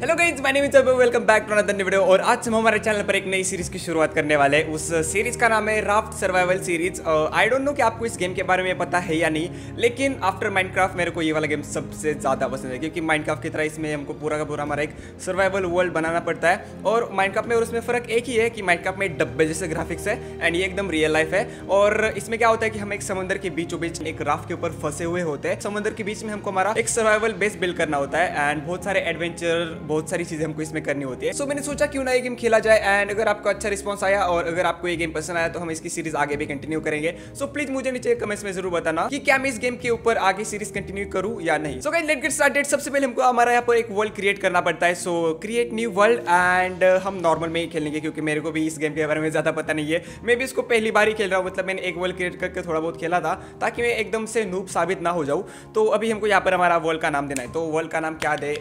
Hello guys my name is welcome back to another video और आज हम हमारे चैनल पर एक नई सीरीज की शुरुआत करने वाले हैं उस सीरीज का नाम है raft survival series I don't know कि आपको इस गेम के बारे में पता है या नहीं लेकिन आफ्टर माइनक्राफ्ट मेरे को ये वाला गेम सबसे ज़्यादा पसंद है क्योंकि माइनक्राफ्ट की तरह इसमें हमको पूरा का पूरा हमारा एक सर्वाइवल वर्ल्ड बनाना पड़ता है और माइनक्राफ्ट में और उसमें फ़र्क एक ही है कि माइनक्राफ्ट में डब्बे जैसे ग्राफिक्स है एंड ये एकदम रियल लाइफ है और इसमें क्या होता है कि हम एक समुद्र के बीचों बीच एक राफ्ट के ऊपर फंसे हुए होते हैं समुद्र के बीच में हमको हमारा एक सर्वाइवल बेस बिल्ड करना होता है एंड बहुत सारे एडवेंचर बहुत सारी चीज़ें हमको इसमें करनी होती है सो so, मैंने सोचा क्यों ना ये गेम खेला जाए एंड अगर आपको अच्छा रिस्पॉन्स आया और अगर आपको ये गेम पसंद आया तो हम इसकी सीरीज आगे भी कंटिन्यू करेंगे सो so, प्लीज मुझे नीचे कमेंट्स में जरूर बताना कि क्या मैं इस गेम के ऊपर आगे सीरीज कंटिन्यू करूँ या नहीं सो लेट गेट स्टार्टेड सबसे पहले हमको हमारा यहाँ पर एक वर्ल्ड क्रिएट करना पड़ता है so create new world and हम नॉर्मल में ही खेलेंगे क्योंकि मेरे को भी इस गेम के बारे में ज़्यादा पता नहीं है मैं भी इसको पहली बार ही खेल रहा हूँ मतलब मैंने एक वर्ल्ड क्रिएट करके थोड़ा बहुत खेला था ताकि मैं एकदम से नूब साबित ना हो जाऊँ तो अभी हमको यहाँ पर हमारा वर्ल्ड का नाम देना है तो वर्ल्ड का नाम क्या दे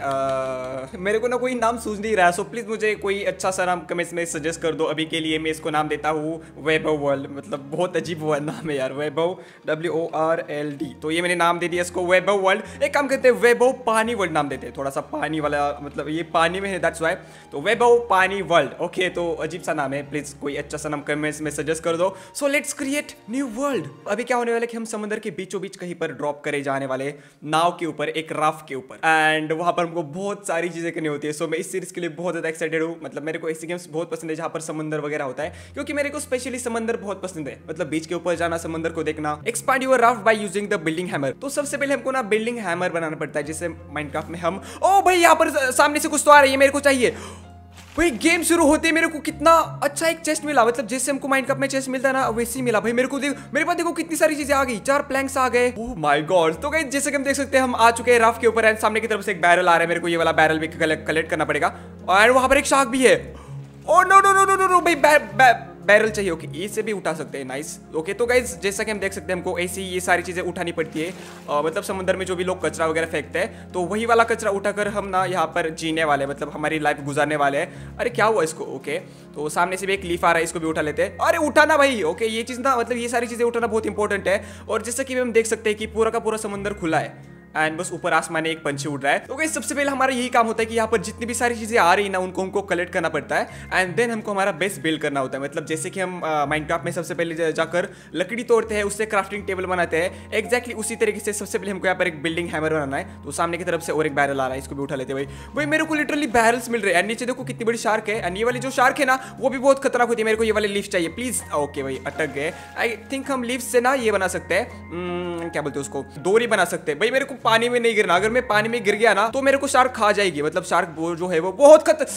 मेरे मेरे को ना कोई नाम सूझ नहीं रहा है सो प्लीज़ मुझे कोई अच्छा सा नाम कमेंट्स में सजेस्ट कर दो अभी के लिए मैं इसको नाम देता हूँ वैभव वर्ल्ड मतलब बहुत अजीब वर्ल्ड नाम है यार Vaibhav W O R L D तो ये मैंने नाम दे दिया इसको वैभव वर्ल्ड एक काम करते हैं वैभव पानी वर्ल्ड नाम देते हैं थोड़ा सा पानी वाला मतलब ये पानी में है दैट्स वाई तो वैभव पानी वर्ल्ड ओके तो अजीब सा नाम है प्लीज़ कोई अच्छा सा नाम कमेंट्स में सजेस्ट कर दो so let's create new world अभी क्या होने वाला है कि हम समुद्र के बीचों बीच कहीं पर ड्रॉप करे जाने वाले नाव के ऊपर एक राफ्ट के ऊपर एंड वहां पर हमको बहुत सारी चीज़ें करनी होती है सो मैं इस सीरीज़ के लिए बहुत ज़्यादा एक्साइटेड हूँ मतलब मेरे को ऐसी गेम्स बहुत पसंद है जहाँ पर समंदर वगैरह होता है क्योंकि मेरे को स्पेशली समंदर बहुत पसंद है मतलब बीच के ऊपर जाना समंदर को देखना expand your raft by using the building hammer तो सबसे पहले हमको ना बिल्डिंग हैमर बनाना पड़ता है जैसे माइंड में हम ओ भाई यहाँ पर सामने से कुछ तो आ रही है मेरे को चाहिए भाई गेम शुरू होते मेरे को कितना अच्छा एक चेस्ट मिला मतलब जैसे हमको माइंड कप में चेस्ट मिलता है ना वैसे ही मिला भाई मेरे को देख मेरे पास देखो कितनी सारी चीजें आ गई चार प्लैंक्स आ गए ओह माय गॉड तो गाइस जैसे कि हम देख सकते हैं हम आ चुके हैं राफ के ऊपर एंड सामने की तरफ से एक बैरल आ रहा है मेरे को ये वाला बैरल भी कलेक्ट करना पड़ेगा एंड वहां पर एक शाक भी है oh no no no no no भाई बैरल चाहिए ओके इसे भी उठा सकते हैं नाइस ओके तो गाइज जैसा कि हम देख सकते हैं हमको ऐसी ये सारी चीज़ें उठानी पड़ती है आ, मतलब समुद्र में जो भी लोग कचरा वगैरह फेंकते हैं तो वही वाला कचरा उठाकर हम ना यहाँ पर जीने वाले मतलब हमारी लाइफ गुजारने वाले हैं अरे क्या हुआ इसको ओके तो सामने से भी एक लीफ आ रहा है इसको भी उठा लेते हैं अरे उठाना भाई ओके ये चीज़ ना मतलब ये सारी चीज़ें उठाना बहुत इंपॉर्टेंट है और जैसा कि हम देख सकते हैं कि पूरा का पूरा समुद्र खुला है एंड बस ऊपर आसमान एक पंछी उड़ रहा है तो गई सबसे पहले हमारा यही काम होता है कि यहाँ पर जितनी भी सारी चीज़ें आ रही ना उनको हमको कलेक्ट करना पड़ता है एंड देन हमको हमारा बेस बिल्ड करना होता है मतलब जैसे कि हम माइनक्राफ्ट में सबसे पहले जाकर लकड़ी तोड़ते हैं उससे क्राफ्टिंग टेबल बनाते हैं एक्जैक्टली उसी तरीके से सबसे पहले हमको यहाँ पर एक बिल्डिंग हैमर बनाना है तो सामने की तरफ से और एक बैरल आ रहा है इसको भी उठा लेते भाई भाई मेरे को लिटरली बैरल्स मिल रहे हैं नीचे देखो कितनी बड़ी शार्क है एंड ये वाली जो शार्क है ना वो भी बहुत खतरनाक होती है मेरे को ये वाले लिफ्ट चाहिए प्लीज ओके भाई अटक गए आई थिंक हम लिफ्ट से ना ये बना सकते हैं hmm, क्या बोलते हैं उसको डोरी बना सकते हैं भाई मेरे को पानी में नहीं गिरना अगर मैं पानी में गिर गया ना तो मेरे को शार्क खा जाएगी मतलब शार्क जो है वो बहुत खत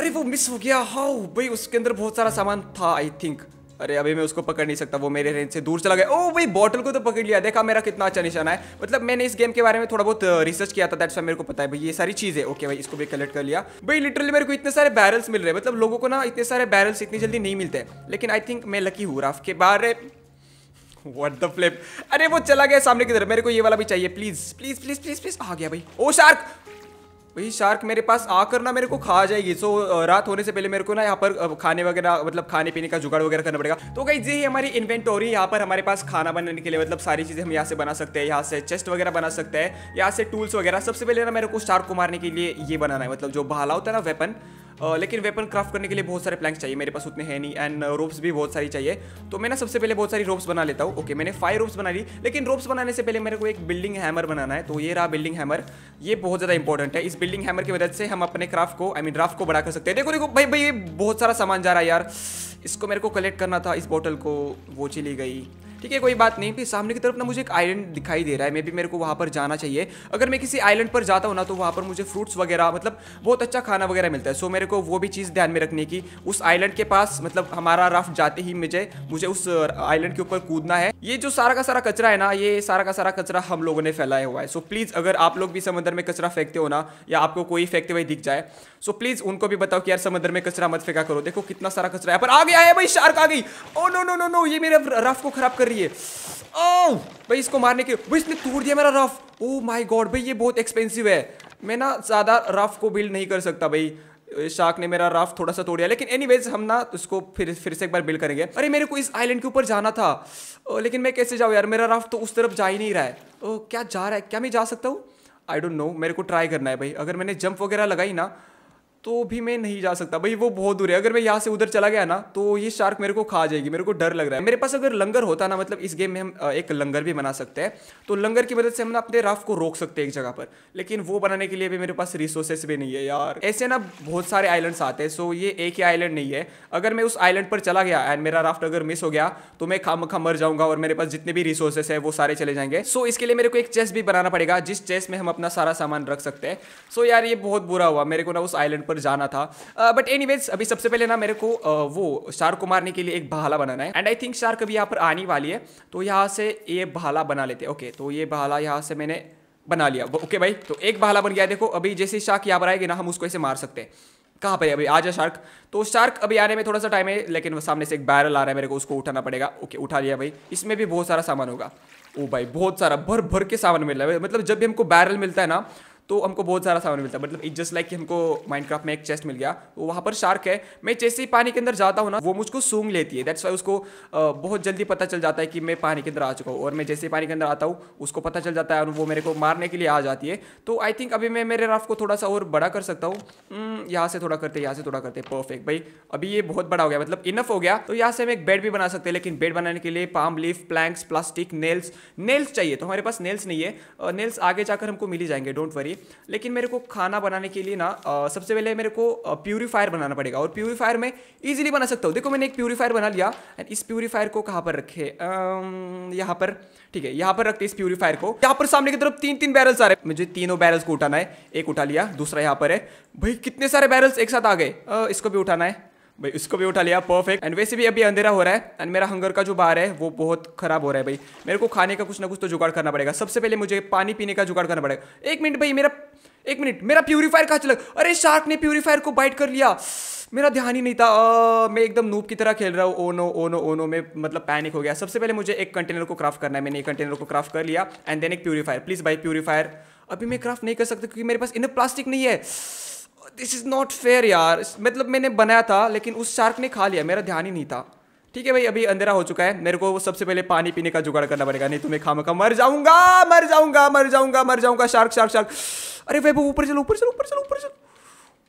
अरे वो मिस हो गया हाउ भाई उसके अंदर बहुत सारा सामान था आई थिंक अरे अभी मैं उसको पकड़ नहीं सकता वो मेरे रेंज से दूर चला गया ओ oh, भाई बॉटल को तो पकड़ लिया देखा मेरा कितना अच्छा निशाना है मतलब मैंने इस गेम के बारे में थोड़ा बहुत रिसर्च uh, किया था दैट्स मेरे को पता है भाई ये सारी चीज़ है ओके भाई इसको भी कलेक्ट कर लिया भाई लिटरली मेरे को इतने सारे बैरल्स मिल रहे मतलब लोगों को ना इतने सारे बैरल्स इतनी जल्दी नहीं मिलते लेकिन आई थिंक मैं लकी हूँ राफ के बारे What the flip? अरे वो चला गया सामने की तरफ मेरे को ये वाला भी चाहिए please please please please please आ गया भाई ओ शार्क भाई शार्क मेरे पास आकर ना मेरे को खा जाएगी सो रात होने से पहले मेरे को ना यहाँ पर खाने वगैरह मतलब खाने पीने का जुगाड़ वगैरह करना पड़ेगा तो कहीं जी हमारी इन्वेंटोरी यहाँ पर हमारे पास खाना बनाने के लिए मतलब सारी चीज़ें हम यहाँ से बना सकते हैं यहाँ से चेस्ट वगैरह बना सकते हैं यहाँ से टूल्स वगैरह सबसे पहले ना मेरे को शार्क को मारने के लिए ये बनाना है मतलब जो बहाला होता है ना वेपन लेकिन वेपन क्राफ्ट करने के लिए बहुत सारे प्लैंक्स चाहिए मेरे पास उतने हैं नहीं एंड रोप्स uh, भी बहुत सारी चाहिए तो मैं ना सबसे पहले बहुत सारी रोप्स बना लेता हूँ ओके मैंने फाइव रोप्स बना ली लेकिन रोप्स बनाने से पहले मेरे को एक बिल्डिंग हैमर बनाना है तो ये रहा बिल्डिंग हैमर ये बहुत ज़्यादा इंपॉर्टेंट है इस बिल्डिंग हैमर की वजह से हम अपने क्राफ्ट को आई मीन राफ्ट को बड़ा कर सकते हैं देखो देखो भाई भाई बहुत सारा सामान जा रहा है यार इसको मेरे को कलेक्ट करना था इस बॉटल को वो चली गई ठीक है कोई बात नहीं फिर सामने की तरफ ना मुझे एक आइलैंड दिखाई दे रहा है मे बी मेरे को वहाँ पर जाना चाहिए अगर मैं किसी आइलैंड पर जाता हूँ ना तो वहाँ पर मुझे फ्रूट्स वगैरह मतलब बहुत अच्छा खाना वगैरह मिलता है सो मेरे को वो भी चीज़ ध्यान में रखने की उस आइलैंड के पास मतलब हमारा राफ्ट जाते ही मुझे मुझे उस आइलैंड के ऊपर कूदना है ये जो सारा का सारा कचरा है ना ये सारा का सारा कचरा हम लोगों ने फैलाया हुआ है सो प्लीज़ अगर आप लोग भी समंदर में कचरा फेंकते हो ना या आपको कोई फेंकते हुए दिख जाए सो प्लीज़ उनको भी बताओ कि यार समंदर में कचरा मत फेंका करो देखो कितना सारा कचरा है पर आ गया है भाई शार्क आ गई oh no no no no ये मेरे रफ को खराब कर रही है ओह भाई इसको मारने के भाई इसने तोड़ दिया मेरा रफ ओ माय गॉड भाई ये बहुत एक्सपेंसिव है मैं ना ज़्यादा रफ को बिल्ड नहीं कर सकता भाई शाक ने मेरा राफ थोड़ा सा तोड़ दिया लेकिन एनीवेज हम ना तो उसको फिर फिर से एक बार बिल करेंगे अरे मेरे को इस आइलैंड के ऊपर जाना था लेकिन मैं कैसे जाऊँ यार मेरा राफ तो उस तरफ जा ही नहीं रहा है ओ, क्या जा रहा है क्या मैं जा सकता हूँ आई डोंट नो मेरे को ट्राई करना है भाई अगर मैंने जंप वगैरह लगाई ना तो भी मैं नहीं जा सकता भाई वो बहुत दूर है अगर मैं यहाँ से उधर चला गया ना तो ये शार्क मेरे को खा जाएगी मेरे को डर लग रहा है मेरे पास अगर लंगर होता ना मतलब इस गेम में हम एक लंगर भी बना सकते हैं तो लंगर की मदद से हम ना अपने राफ को रोक सकते हैं एक जगह पर लेकिन वो बनाने के लिए भी मेरे पास रिसोर्सेस भी नहीं है यार ऐसे ना बहुत सारे आइलैंड्स आते हैं सो ये एक ही आइलैंड नहीं है अगर मैं उस आइलैंड पर चला गया एंड मेरा राफ्ट अगर मिस हो गया तो मैं खाम खा मर जाऊंगा और मेरे पास जितने भी रिसोर्सेस है वो सारे चले जाएंगे सो इसके लिए मेरे को एक चेस्ट भी बनाना पड़ेगा जिस चेस्ट में हम अपना सारा सामान रख सकते हैं सो यार ये बहुत बुरा हुआ मेरे को ना उस आइलैंड पर जाना था बट एनीवेज अभी सबसे पहले ना मेरे को uh, वो शार्क को मारने के लिए एक बहाला बनाना है एंड आई थिंक शार्क अभी यहाँ पर आने वाली है तो यहाँ से ये बहाला बना लेते हैं ओके okay, तो ये बहाला यहाँ से मैंने बना लिया ओके okay भाई तो एक बहाला बन गया देखो अभी जैसे शार्क यहाँ पर आएगी ना हम उसको ऐसे मार सकते हैं कहाँ पर अभी आ जाए शार्क तो शार्क अभी आने में थोड़ा सा टाइम है लेकिन वो सामने से एक बैरल आ रहा है मेरे को उसको उठाना पड़ेगा ओके उठा लिया भाई इसमें भी बहुत सारा सामान होगा ओ भाई बहुत सारा भर भर के सामान मिल रहा है मतलब जब भी हमको बैरल मिलता है ना तो हमको बहुत सारा सामान मिलता है मतलब इट जस्ट लाइक कि हमको माइनक्राफ्ट में एक चेस्ट मिल गया तो वहाँ पर शार्क है मैं जैसे ही पानी के अंदर जाता हूँ ना वो मुझको सूंघ लेती है दैट्स वाई उसको बहुत जल्दी पता चल जाता है कि मैं पानी के अंदर आ चुका हूँ और मैं जैसे ही पानी के अंदर आता हूँ उसको पता चल जाता है और वो मेरे को मारने के लिए आ जाती है तो आई थिंक अभी मैं मेरे राफ्ट को थोड़ा सा और बड़ा कर सकता हूँ हम्म, यहाँ से थोड़ा करते यहाँ से थोड़ा करते परफेक्ट भाई अभी ये बहुत बड़ा हो गया मतलब इनफ हो गया तो यहाँ से हम एक बेड भी बना सकते हैं लेकिन बेड बनाने के लिए palm leaf planks plastic nails nails चाहिए तो हमारे पास नेल्स नहीं है नेल्स आगे जाकर हमको मिल ही जाएंगे डोंट वरी लेकिन मेरे को खाना बनाने के लिए ना सबसे पहले मेरे को प्यूरीफायर बनाना पड़ेगा और प्यूरीफायर मैं ईजिली बना सकता हूँ देखो मैंने एक प्यूरीफायर बना लिया एंड इस प्यूरीफायर को कहाँ पर रखे यहाँ पर ठीक है यहाँ पर रखते इस प्यूरीफायर को यहाँ पर सामने की तरफ तीन तीन बैरल्स आ रहे हैं मुझे तीनों बैरल्स को उठाना है एक उठा लिया दूसरा यहाँ पर है भाई कितने सारे बैरल्स एक साथ आ गए इसको भी उठाना है भाई इसको भी उठा लिया परफेक्ट एंड वैसे भी अभी अंधेरा हो रहा है एंड मेरा हंगर का जो बार है वो बहुत खराब हो रहा है भाई मेरे को खाने का कुछ ना कुछ तो जुगाड़ करना पड़ेगा सबसे पहले मुझे पानी पीने का जुगाड़ करना पड़ेगा एक मिनट भाई मेरा एक मिनट मेरा प्यूरीफायर कहा चला अरे शार्क ने प्यूरीफायर को बाइट कर लिया मेरा ध्यान ही नहीं था आ, मैं एकदम नूप की तरह खेल रहा हूँ oh no oh no oh no मैं मतलब पैनिक हो गया सबसे पहले मुझे एक कंटेनर को क्राफ्ट करना है मैंने एक कंटेनर को क्राफ्ट कर लिया एंड देन एक प्यूरीफायर प्लीज़ बाई प्यूरीफायर अभी मैं क्राफ्ट नहीं कर सकता क्योंकि मेरे पास इन प्लास्टिक नहीं है दिस इज़ नॉट फेयर यार मतलब मैंने बनाया था लेकिन उस शार्क ने खा लिया मेरा ध्यान ही नहीं था ठीक है भाई अभी अंधेरा हो चुका है मेरे को सबसे पहले पानी पीने का जुगाड़ करना पड़ेगा नहीं तो मैं खामा खा मर जाऊंगा मर जाऊंगा मर जाऊंगा मर जाऊंगा शार्क शार्क शार्क अरे भाई ऊपर चलो ऊपर चलो ऊपर चलो ऊपर चलो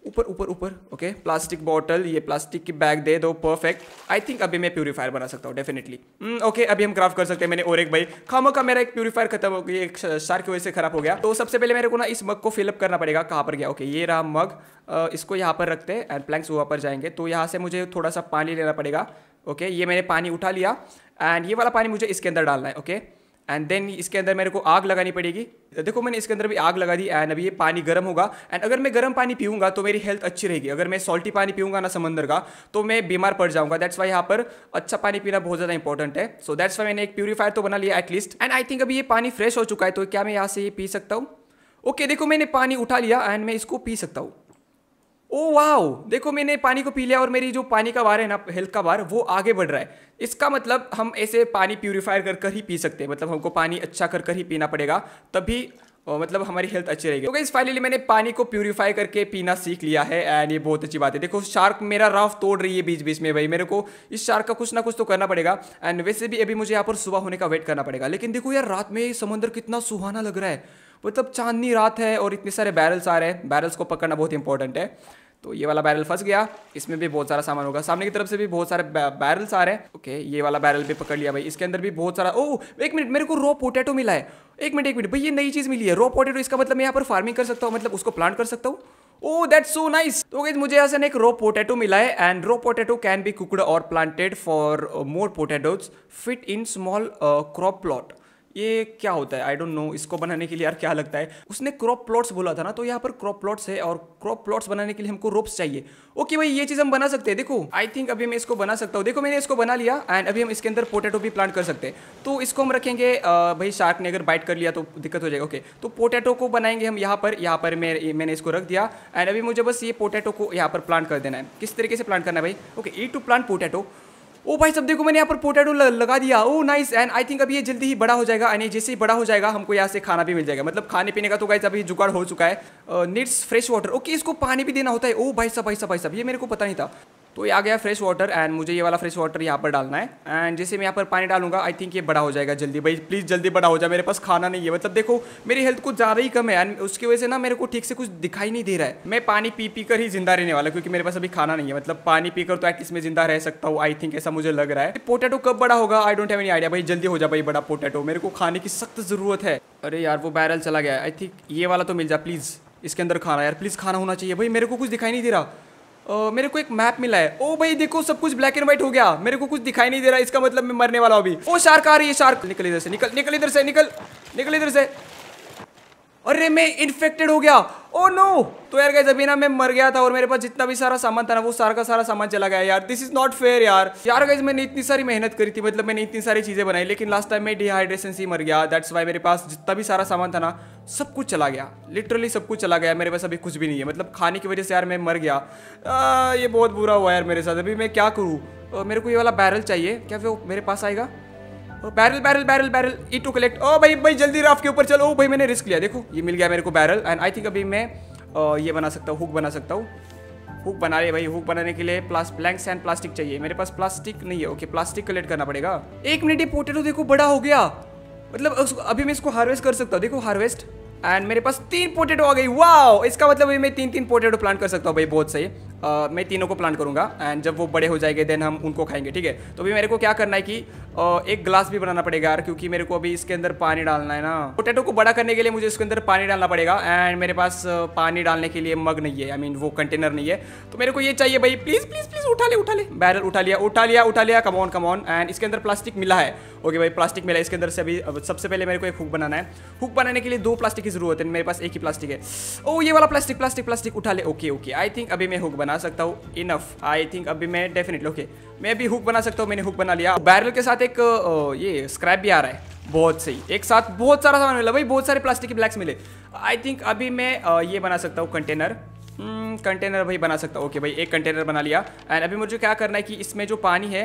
ऊपर ऊपर ऊपर ओके प्लास्टिक बॉटल ये प्लास्टिक की बैग दे दो परफेक्ट आई थिंक अभी मैं प्योरीफायर बना सकता हूँ डेफिनेटली ओके hmm, अभी हम क्राफ्ट कर सकते हैं मैंने और एक भाई खामो का मेरा एक प्योरीफायर खत्म हो गया एक शार की वजह से खराब हो गया तो सबसे पहले मेरे को ना इस मग को फिलअप करना पड़ेगा कहाँ पर गया ओके okay, ये रहा मग इसको यहाँ पर रखते हैं एंड प्लैंक्स वहाँ पर जाएंगे तो यहाँ से मुझे थोड़ा सा पानी लेना पड़ेगा ओके okay, ये मैंने पानी उठा लिया एंड ये वाला पानी मुझे इसके अंदर डालना है ओके okay? एंड देन इसके अंदर मेरे को आग लगानी पड़ेगी देखो मैंने इसके अंदर भी आग लगा दी एंड अभी ये पानी गर्म होगा एंड अगर मैं गर्म पानी पीऊंगा तो मेरी हेल्थ अच्छी रहेगी अगर मैं सॉल्टी पानी पीऊंगा ना समंदर का तो मैं बीमार पड़ जाऊँगा दैट्स वाई यहाँ पर अच्छा पानी पीना बहुत ज़्यादा इंपॉर्टेंट है सो दैट्स वाई मैंने एक प्यूरीफायर तो बना लिया एटलीस्ट एंड आई थिंक अभी ये पानी फ्रेश हो चुका है तो क्या मैं यहाँ से ये पी सकता हूँ ओके okay, देखो मैंने पानी उठा लिया एंड मैं इसको पी सकता हूँ ओ oh, वाह देखो मैंने पानी को पी लिया और मेरी जो पानी का बार है ना हेल्थ का बार वो आगे बढ़ रहा है इसका मतलब हम ऐसे पानी प्योरीफाई कर कर ही पी सकते हैं मतलब हमको पानी अच्छा कर कर ही पीना पड़ेगा तभी मतलब हमारी हेल्थ अच्छी रहेगी तो गाइस फाइनली मैंने पानी को प्योरीफाई करके पीना सीख लिया है एंड ये बहुत अच्छी बात है देखो शार्क मेरा राफ तोड़ रही है बीच बीच में भाई मेरे को इस शार्क का कुछ ना कुछ तो करना पड़ेगा एंड वैसे भी अभी मुझे यहाँ पर सुबह होने का वेट करना पड़ेगा लेकिन देखो यार रात में समुद्र कितना सुहाना लग रहा है मतलब चांदनी रात है और इतने सारे बैरल्स आ रहे हैं बैरल्स को पकड़ना बहुत इंपॉर्टेंट है तो ये वाला बैरल फंस गया इसमें भी बहुत सारा सामान होगा सामने की तरफ से भी बहुत सारे बैरल्स आ रहे हैं ओके ये वाला बैरल भी पकड़ लिया भाई इसके अंदर भी बहुत सारा ओ एक मिनट मेरे को रॉ पोटैटो मिला है एक मिनट एक मिनट भाई ये नई चीज़ मिली है रॉ पोटैटो इसका मतलब मैं यहाँ पर फार्मिंग कर सकता हूँ मतलब उसको प्लांट कर सकता हूँ ओ दैट सो नाइस तो गई मुझे ऐसा एक रो पोटैटो मिला है and row potato can be cooked और planted for more potatoes fit in small crop plot ये क्या होता है आई डोंट नो इसको बनाने के लिए यार क्या लगता है उसने क्रॉप प्लॉट्स बोला था ना तो यहाँ पर क्रॉप प्लॉट्स है और क्रॉप प्लॉट्स बनाने के लिए हमको रोप्स चाहिए ओके भाई ये चीज़ हम बना सकते हैं देखो आई थिंक अभी मैं इसको बना सकता हूँ देखो मैंने इसको बना लिया एंड अभी हम इसके अंदर पोटेटो भी प्लांट कर सकते हैं तो इसको हम रखेंगे भाई शार्क ने अगर बाइट कर लिया तो दिक्कत हो जाएगी ओके तो पोटेटो को बनाएंगे हम यहाँ पर यहाँ पर मैं मैंने इसको रख दिया एंड अभी मुझे बस ये पोटेटो को यहाँ पर प्लांट कर देना है किस तरीके से प्लांट करना है भाई okay E to plant potato ओ भाई सब देखो मैंने यहाँ पर पोटैटो लगा दिया ओ नाइस एंड आई थिंक अभी ये जल्दी ही बड़ा हो जाएगा यानी जैसे ही बड़ा हो जाएगा हमको यहाँ से खाना भी मिल जाएगा मतलब खाने पीने का तो गाइस अभी जुगाड़ हो चुका है नीड्स फ्रेश वाटर ओके इसको पानी भी देना होता है ओ भाई सब भाई सब भाई सब ये मेरे को पता नहीं था तो ये आ गया फ्रेश वाटर एंड मुझे ये वाला फ्रेश वाटर यहाँ पर डालना है एंड जैसे मैं यहाँ पर पानी डालूंगा आई थिंक ये बड़ा हो जाएगा जल्दी भाई प्लीज़ जल्दी बड़ा हो जाए मेरे पास खाना नहीं है मतलब देखो मेरी हेल्थ कुछ ज़्यादा ही कम है एंड उसकी वजह से ना मेरे को ठीक से कुछ दिखाई नहीं दे रहा है मैं पानी पी पी कर ही जिंदा रहने वाला क्योंकि मेरे पास अभी खाना नहीं है मतलब पानी पीकर तो एटलीस्ट मैं जिंदा रह सकता हूँ आई थिंक ऐसा मुझे लग रहा है पोटेटो कब बड़ा होगा I don't have any idea भाई जल्दी हो जाए भाई बड़ा पोटेटो मेरे को खाने की सख्त ज़रूरत है अरे यार वो बैरल चला गया आई थिंक ये वाला तो मिल जाए प्लीज़ इसके अंदर खाना यार प्लीज़ खाना होना चाहिए भाई मेरे को कुछ दिखाई नहीं दे रहा मेरे को एक मैप मिला है ओ भाई देखो सब कुछ ब्लैक एंड व्हाइट हो गया मेरे को कुछ दिखाई नहीं दे रहा इसका मतलब मैं मरने वाला अभी ओ शार्क आ रही है शार्क निकल इधर से निकल निकल इधर से निकल निकल इधर से अरे मैं इन्फेक्टेड हो गया ओ oh, नो तो यार गाइस अभी ना मैं मर गया था और मेरे पास जितना भी सारा सामान था ना वो सारा का सारा सामान चला गया यार दिस इज नॉट फेयर यार यार गाइस मैंने इतनी सारी मेहनत करी थी मतलब मैंने इतनी सारी चीजें बनाई लेकिन लास्ट टाइम मैं डिहाइड्रेशन से मर गया दैट्स वाई मेरे पास जितना भी सारा सामान था ना सब कुछ चला गया लिटरली सब कुछ चला गया मेरे पास अभी कुछ भी नहीं है मतलब खाने की वजह से यार मैं मर गया आ, ये बहुत बुरा हुआ यार मेरे साथ अभी मैं क्या करूँ मेरे को ये वाला बैरल चाहिए क्या वो मेरे पास आएगा barrel barrel barrel barrel E to collect ओ भाई भाई जल्दी राफ के ऊपर चलो ओ भाई मैंने रिस्क लिया देखो ये मिल गया मेरे को बैरल एंड आई थिंक अभी मैं ये बना सकता हूँ हुक बना सकता हूँ हुक बना रहे भाई हुक बनाने के लिए प्लास ब्लैंक्स एंड प्लास्टिक चाहिए मेरे पास प्लास्टिक नहीं है ओके प्लास्टिक कलेक्ट करना पड़ेगा एक मिनट ये पोटेटो देखो बड़ा हो गया मतलब अभी मैं इसको हार्वेस्ट कर सकता हूँ देखो हार्वेस्ट एंड मेरे पास तीन पोटेटो आ गई वाओ इसका मतलब मैं तीन तीन पोटेटो प्लांट कर सकता हूँ भाई बहुत सही uh, मैं तीनों को प्लांट करूँगा एंड जब वो बड़े हो जाएंगे देन हम उनको खाएंगे ठीक है तो अभी मेरे को क्या करना है कि uh, एक ग्लास भी बनाना पड़ेगा यार क्योंकि मेरे को अभी इसके अंदर पानी डालना है ना पोटेटो को बड़ा करने के लिए मुझे इसके अंदर पानी डालना पड़ेगा एंड मेरे पास पानी डालने के लिए मग नहीं है आई मीन वो कंटेनर नहीं है तो मेरे को ये चाहिए भाई प्लीज़ प्लीज़ प्लीज़ उठा ले उठा ले बैरल उठा लिया उठा लिया उठा लिया कमॉन कमॉन एंड इसके अंदर प्लास्टिक मिला है ओके भाई प्लास्टिक मिला है इसके अंदर से अभी सबसे पहले मेरे को एक हुक बनाना है हुक बनाने के लिए दो प्लास्टिक की जरूरत है मेरे पास एक ही प्लास्टिक है ओ ये वाला प्लास्टिक प्लास्टिक प्लास्टिक उठा ले ओके ओके आई थिंक अभी मैं हुक बना सकता हूँ इनफ आई थिंक अभी मैं डेफिनेटली ओके मैं अभी हुक बना सकता हूँ मैंने हुक बना लिया बैरल के साथ एक ये स्क्रैप भी आ रहा है बहुत सही एक साथ बहुत सारा सामान मिला भाई बहुत सारे प्लास्टिक के ब्लैक्स मिले आई थिंक अभी मैं ये बना सकता हूँ कंटेनर कंटेनर hmm, भाई बना सकता हूँ ओके भाई एक कंटेनर बना लिया एंड अभी मुझे क्या करना है कि इसमें जो पानी है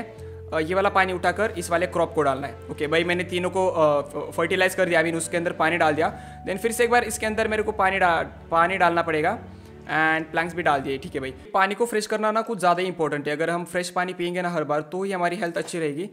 ये वाला पानी उठाकर इस वाले क्रॉप को डालना है ओके भाई मैंने तीनों को फर्टिलाइज कर दिया मीन उसके अंदर पानी डाल दिया देन फिर से एक बार इसके अंदर मेरे को पानी डा पानी डालना पड़ेगा एंड प्लैंक्स भी डाल दिए ठीक है भाई पानी को फ्रेश करना ना कुछ ज़्यादा ही इंपॉर्टेंट है अगर हम फ्रेश पानी पियेंगे ना हर बार तो ही हमारी हेल्थ अच्छी रहेगी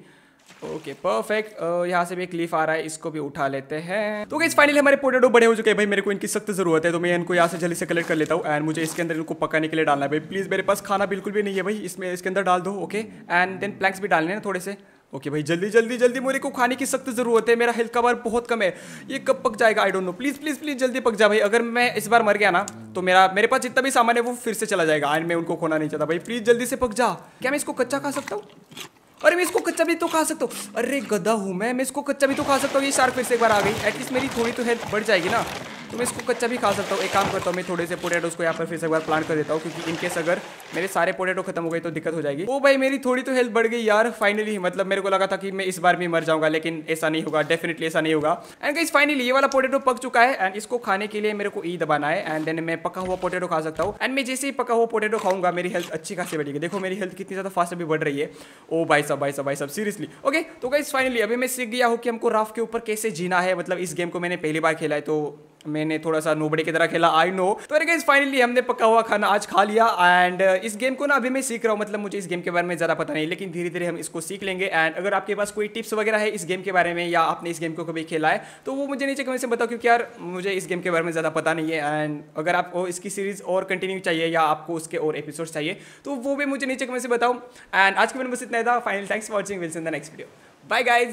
ओके परफेक्ट uh, यहाँ से भी एक लीफ आ रहा है इसको भी उठा लेते हैं तो क्या फाइनली हमारे पोटेटो बड़े हो चुके हैं भाई मेरे को इनकी सख्त जरूरत है तो मैं इनको यहाँ से जल्दी से कलेक्ट कर लेता हूँ एंड मुझे इसके अंदर इनको पकाने के लिए डालना है भाई प्लीज़ मेरे पास खाना बिल्कुल भी नहीं है भाई इसमें इसके अंदर डाल दो ओके एंड देन प्लैक्स भी डालने ना थोड़े से ओके okay भाई जल्दी जल्दी जल्दी मेरे को खाने की सख्त ज़रूरत है मेरा हेल्थ का बार बहुत कम है ये कब पक जाएगा I don't know please please please जल्दी पक जा भाई अगर मैं इस बार मर गया ना तो मेरा मेरे पास जितना भी सामान है वो फिर से चला जाएगा एंड मैं उनको खोना नहीं चाहता भाई प्लीज़ जल्दी से पक जा क्या मैं इसको कच्चा खा सकता हूँ अरे मैं इसको कच्चा भी तो खा सकता हूँ अरे गदा हूँ मैं मैं इसको कच्चा भी तो खा सकता हूँ ये शार्क फिर से एक बार आ गई एटलीस्ट मेरी थोड़ी तो हेल्थ बढ़ जाएगी ना तो मैं इसको कच्चा भी खा सकता हूँ एक काम करता हूँ मैं थोड़े से पोटेटोज को यहाँ पर फिर से एक बार प्लांट कर देता हूँ क्योंकि इनकेस अगर मेरे सारे पोटेटो खत्म हो गए तो दिक्कत हो जाएगी ओ भाई मेरी थोड़ी तो हेल्थ बढ़ गई यार फाइनली मतलब मेरे को लगा था कि मैं इस बार भी मर जाऊंगा लेकिन ऐसा नहीं होगा डेफिनेटली ऐसा नहीं होगा एंड गाइस फाइनली ये वाला पोटेटो पक चुका है एंड इसको खाने के लिए मेरे को ई e दबाना है एंड देन मैं पका हुआ पोटेटो खा सकता हूँ एंड मैं जैसे ही पका हुआ पोटेटो खाऊंगा मेरी हेल्थ अच्छी खासी बढ़ेगी देखो मेरी हेल्थ कितनी ज़्यादा फास्ट अभी बढ़ रही है ओ भाई साहब भाई साहब भाई साहब सीरियसली ओके तो गाइस फाइनली अभी मैं सीख गया हूँ कि हमको राफ के ऊपर कैसे जीना है मतलब इस गेम को मैंने पहली बार खेला है तो मैंने थोड़ा सा नोबड़े की तरह खेला आई नो तो अरे गाइज फाइनली हमने पका हुआ खाना आज खा लिया एंड uh, इस गेम को ना अभी मैं सीख रहा हूँ मतलब मुझे इस गेम के बारे में ज़्यादा पता नहीं लेकिन धीरे धीरे हम इसको सीख लेंगे एंड अगर आपके पास कोई टिप्स वगैरह है इस गेम के बारे में या आपने इस गेम को कभी खेला है तो वो मुझे नीचे कमेंट से बताओ क्योंकि यार मुझे इस गेम के बारे में ज़्यादा पता नहीं है एंड अगर आपको इसकी सीरीज़ और कंटिन्यू चाहिए या आपको उसके और एपिसोड चाहिए तो वो भी मुझे नीचे कमेंट से बताओ एंड आज के मैंने बस इतना था final thanks for watching we'll see in the next video bye guys